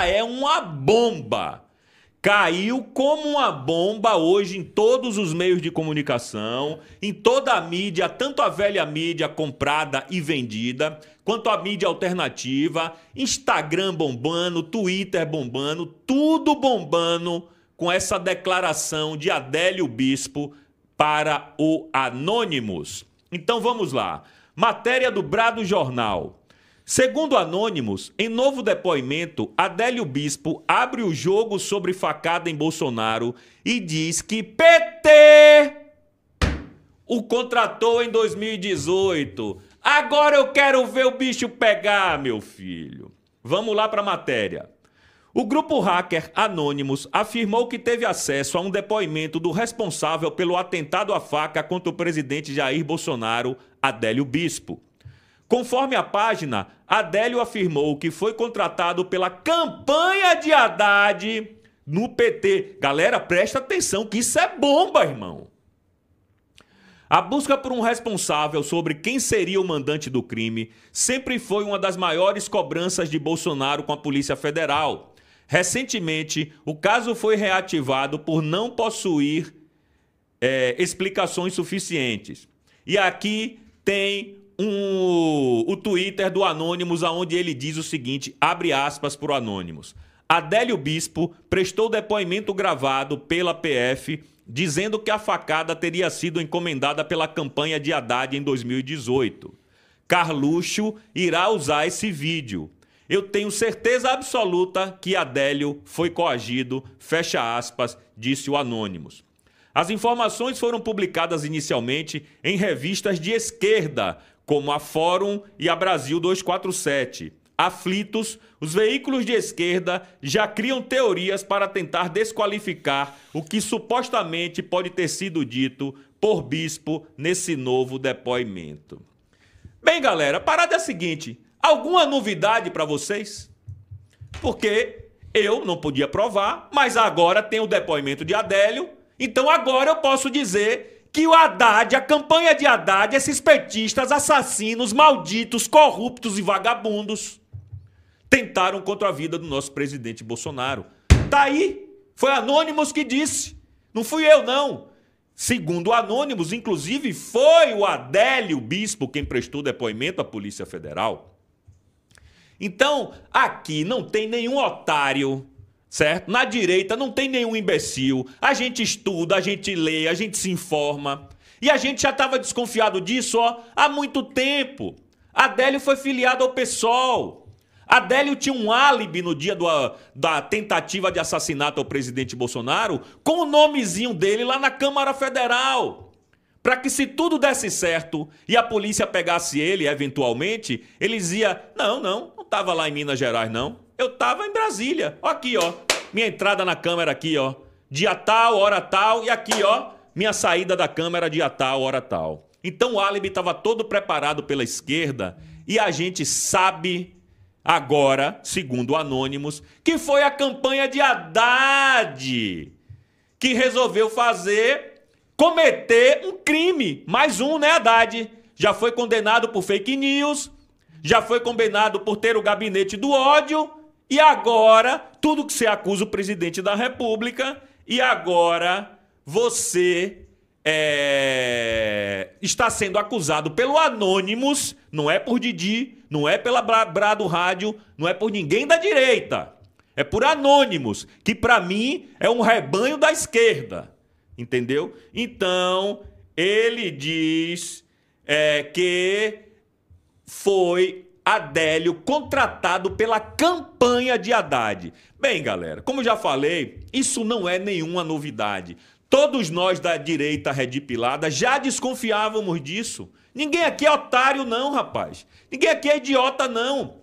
Ah, é uma bomba. Caiu como uma bomba hoje em todos os meios de comunicação, em toda a mídia, tanto a velha mídia comprada e vendida, quanto a mídia alternativa, Instagram bombando, Twitter bombando, tudo bombando com essa declaração de Adélio Bispo para o Anônimos. Então vamos lá. Matéria do Brado Jornal. Segundo Anônimos, em novo depoimento, Adélio Bispo abre o jogo sobre facada em Bolsonaro e diz que PT o contratou em 2018. Agora eu quero ver o bicho pegar, meu filho. Vamos lá para a matéria. O grupo hacker Anonymous afirmou que teve acesso a um depoimento do responsável pelo atentado à faca contra o presidente Jair Bolsonaro, Adélio Bispo. Conforme a página, Adélio afirmou que foi contratado pela campanha de Haddad no PT. Galera, presta atenção que isso é bomba, irmão. A busca por um responsável sobre quem seria o mandante do crime sempre foi uma das maiores cobranças de Bolsonaro com a Polícia Federal. Recentemente, o caso foi reativado por não possuir é, explicações suficientes. E aqui tem um, o Twitter do Anônimos, aonde ele diz o seguinte, abre aspas para o Anônimos. Adélio Bispo prestou depoimento gravado pela PF dizendo que a facada teria sido encomendada pela campanha de Haddad em 2018. Carluxo irá usar esse vídeo. Eu tenho certeza absoluta que Adélio foi coagido, fecha aspas, disse o Anônimos. As informações foram publicadas inicialmente em revistas de esquerda, como a Fórum e a Brasil 247. Aflitos, os veículos de esquerda já criam teorias para tentar desqualificar o que supostamente pode ter sido dito por bispo nesse novo depoimento. Bem, galera, a parada é a seguinte: alguma novidade para vocês? Porque eu não podia provar, mas agora tem o depoimento de Adélio, então agora eu posso dizer que o Haddad, a campanha de Haddad, esses petistas assassinos, malditos, corruptos e vagabundos tentaram contra a vida do nosso presidente Bolsonaro. Tá aí, foi Anônimos que disse. Não fui eu não. Segundo Anônimos, inclusive, foi o Adélio Bispo quem prestou depoimento à Polícia Federal. Então, aqui não tem nenhum otário certo? Na direita não tem nenhum imbecil. A gente estuda, a gente lê, a gente se informa. E a gente já estava desconfiado disso ó, há muito tempo. Adélio foi filiado ao PSOL. Adélio tinha um álibi no dia do, ah, da tentativa de assassinato ao presidente Bolsonaro com o nomezinho dele lá na Câmara Federal. Para que se tudo desse certo e a polícia pegasse ele, eventualmente, ele dizia: não, não, não estava lá em Minas Gerais, não. Eu tava em Brasília. Ó aqui, ó. Minha entrada na Câmara aqui, ó. Dia tal, hora tal. E aqui, ó. Minha saída da Câmara dia tal, hora tal. Então o álibi estava todo preparado pela esquerda e a gente sabe agora, segundo o Anônimos, que foi a campanha de Haddad que resolveu fazer, cometer um crime. Mais um, né, Haddad? Já foi condenado por fake news, já foi condenado por ter o gabinete do ódio e agora, tudo que você acusa o presidente da República, e agora você é, está sendo acusado pelo Anônimos, não é por Didi, não é pela Brado Rádio, não é por ninguém da direita. É por Anônimos, que para mim é um rebanho da esquerda. Entendeu? Então, ele diz é, que foi Adélio contratado pela campanha de Haddad. Bem, galera, como já falei, isso não é nenhuma novidade. Todos nós da direita redipilada já desconfiávamos disso. Ninguém aqui é otário, não, rapaz. Ninguém aqui é idiota, não.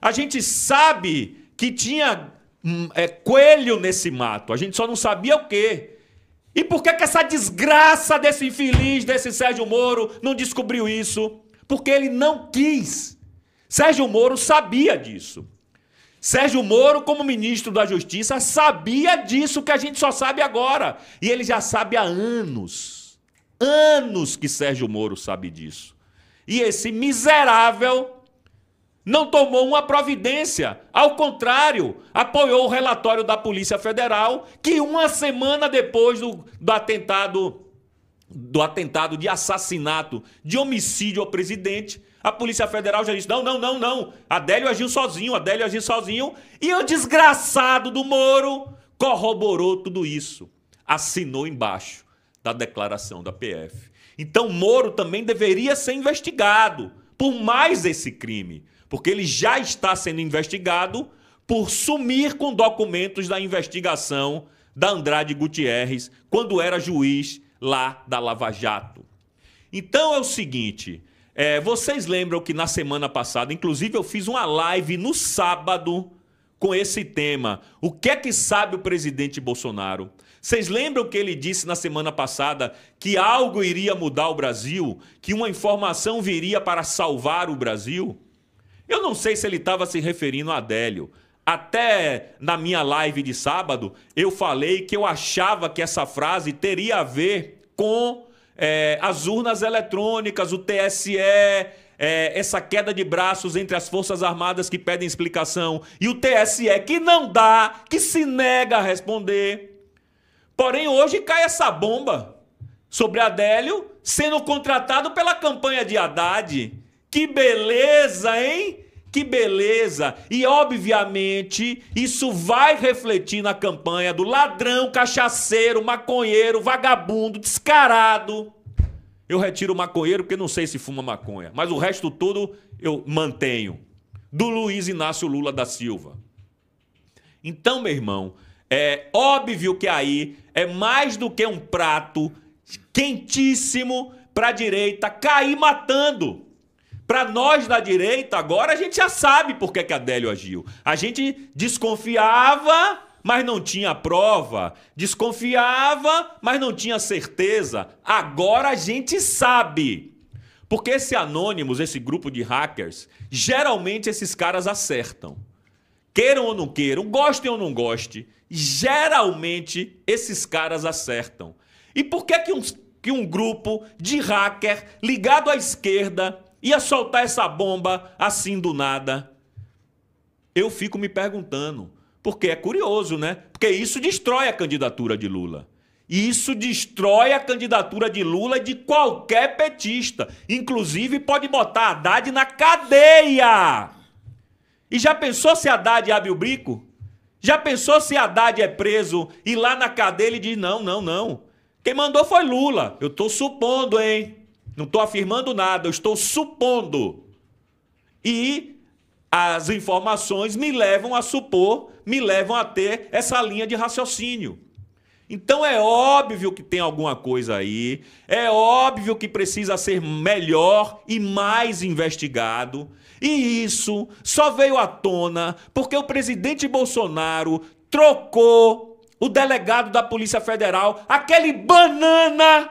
A gente sabe que tinha hum, é, coelho nesse mato, a gente só não sabia o quê. E por que, que essa desgraça desse infeliz, desse Sérgio Moro, não descobriu isso? Porque ele não quis. Sérgio Moro sabia disso. Sérgio Moro, como ministro da Justiça, sabia disso que a gente só sabe agora. E ele já sabe há anos. Anos que Sérgio Moro sabe disso. E esse miserável não tomou uma providência. Ao contrário, apoiou o relatório da Polícia Federal, que uma semana depois do, do atentado do atentado de assassinato, de homicídio ao presidente, a Polícia Federal já disse: não, não, não, não. Adélio agiu sozinho, Adélio agiu sozinho. E o desgraçado do Moro corroborou tudo isso. Assinou embaixo da declaração da PF. Então Moro também deveria ser investigado por mais esse crime, porque ele já está sendo investigado por sumir com documentos da investigação da Andrade Gutierrez quando era juiz lá da Lava Jato. Então é o seguinte, é, vocês lembram que na semana passada, inclusive, eu fiz uma live no sábado com esse tema. O que é que sabe o presidente Bolsonaro? Vocês lembram que ele disse na semana passada que algo iria mudar o Brasil? Que uma informação viria para salvar o Brasil? Eu não sei se ele estava se referindo a Adélio. Até na minha live de sábado, eu falei que eu achava que essa frase teria a ver com é, as urnas eletrônicas, o TSE, é, essa queda de braços entre as Forças Armadas que pedem explicação e o TSE que não dá, que se nega a responder. Porém, hoje cai essa bomba sobre Adélio sendo contratado pela campanha de Haddad. Que beleza, hein? que beleza! E obviamente isso vai refletir na campanha do ladrão, cachaceiro, maconheiro, vagabundo, descarado. Eu retiro o maconheiro porque não sei se fuma maconha, mas o resto tudo eu mantenho. Do Luiz Inácio Lula da Silva. Então, meu irmão, é óbvio que aí é mais do que um prato quentíssimo para a direita cair matando. Para nós da direita, agora a gente já sabe por que, que Adélio agiu. A gente desconfiava, mas não tinha prova. Desconfiava, mas não tinha certeza. Agora a gente sabe. Porque esse anônimos, esse grupo de hackers, geralmente esses caras acertam. Queiram ou não queiram, gostem ou não gostem, geralmente esses caras acertam. E por que, que, um, que um grupo de hacker ligado à esquerda ia soltar essa bomba assim do nada? Eu fico me perguntando, porque é curioso, né? Porque isso destrói a candidatura de Lula. Isso destrói a candidatura de Lula e de qualquer petista. Inclusive, pode botar Haddad na cadeia. E já pensou se Haddad abre o brico? Já pensou se Haddad é preso e lá na cadeia ele diz: não, não, não. Quem mandou foi Lula. Eu estou supondo, hein? Não estou afirmando nada, eu estou supondo. E as informações me levam a supor, me levam a ter essa linha de raciocínio. Então é óbvio que tem alguma coisa aí, é óbvio que precisa ser melhor e mais investigado. E isso só veio à tona porque o presidente Bolsonaro trocou o delegado da Polícia Federal, aquele banana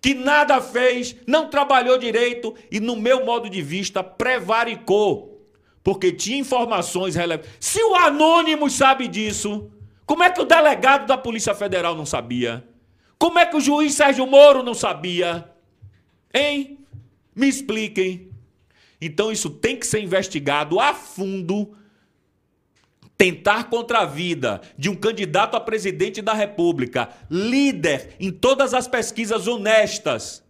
que nada fez, não trabalhou direito e, no meu modo de vista, prevaricou. Porque tinha informações relevantes. Se o anônimo sabe disso, como é que o delegado da Polícia Federal não sabia? Como é que o juiz Sérgio Moro não sabia? Hein? Me expliquem. Então isso tem que ser investigado a fundo tentar contra a vida de um candidato a presidente da República, líder em todas as pesquisas honestas,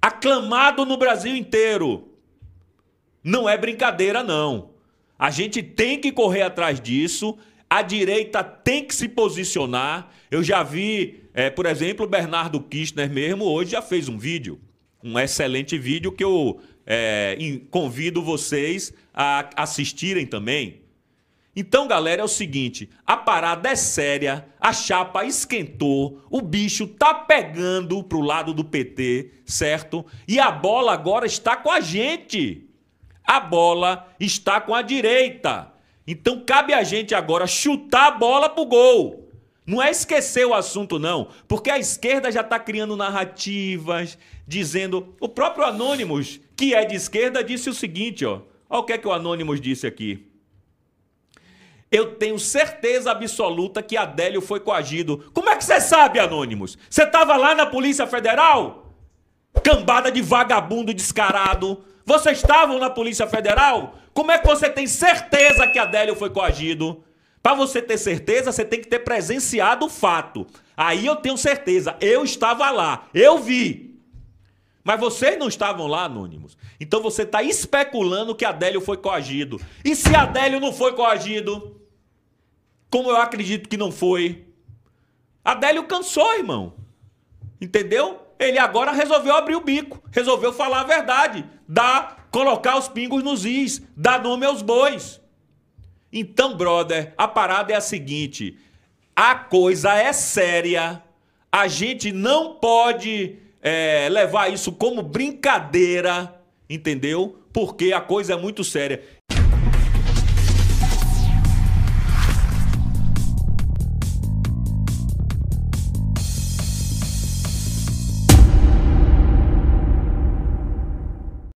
aclamado no Brasil inteiro. Não é brincadeira, não. A gente tem que correr atrás disso, a direita tem que se posicionar. Eu já vi, é, por exemplo, Bernardo Kirchner mesmo hoje já fez um vídeo, um excelente vídeo que eu é, convido vocês a assistirem também então, galera, é o seguinte: a parada é séria, a chapa esquentou, o bicho tá pegando pro lado do PT, certo? E a bola agora está com a gente. A bola está com a direita. Então, cabe a gente agora chutar a bola pro gol. Não é esquecer o assunto, não, porque a esquerda já está criando narrativas, dizendo. O próprio Anônimos, que é de esquerda, disse o seguinte: ó. Olha o que, é que o Anônimos disse aqui. Eu tenho certeza absoluta que Adélio foi coagido. Como é que você sabe, Anônimos? Você estava lá na Polícia Federal? Cambada de vagabundo descarado. Vocês estavam na Polícia Federal? Como é que você tem certeza que Adélio foi coagido? Para você ter certeza, você tem que ter presenciado o fato. Aí eu tenho certeza, eu estava lá, eu vi. Mas vocês não estavam lá, Anônimos. Então você está especulando que Adélio foi coagido. E se Adélio não foi coagido? como eu acredito que não foi. Adélio cansou, irmão. Entendeu? Ele agora resolveu abrir o bico, resolveu falar a verdade, dar, colocar os pingos nos is, dar nome aos bois. Então, brother, a parada é a seguinte: a coisa é séria, a gente não pode é, levar isso como brincadeira, entendeu? Porque a coisa é muito séria.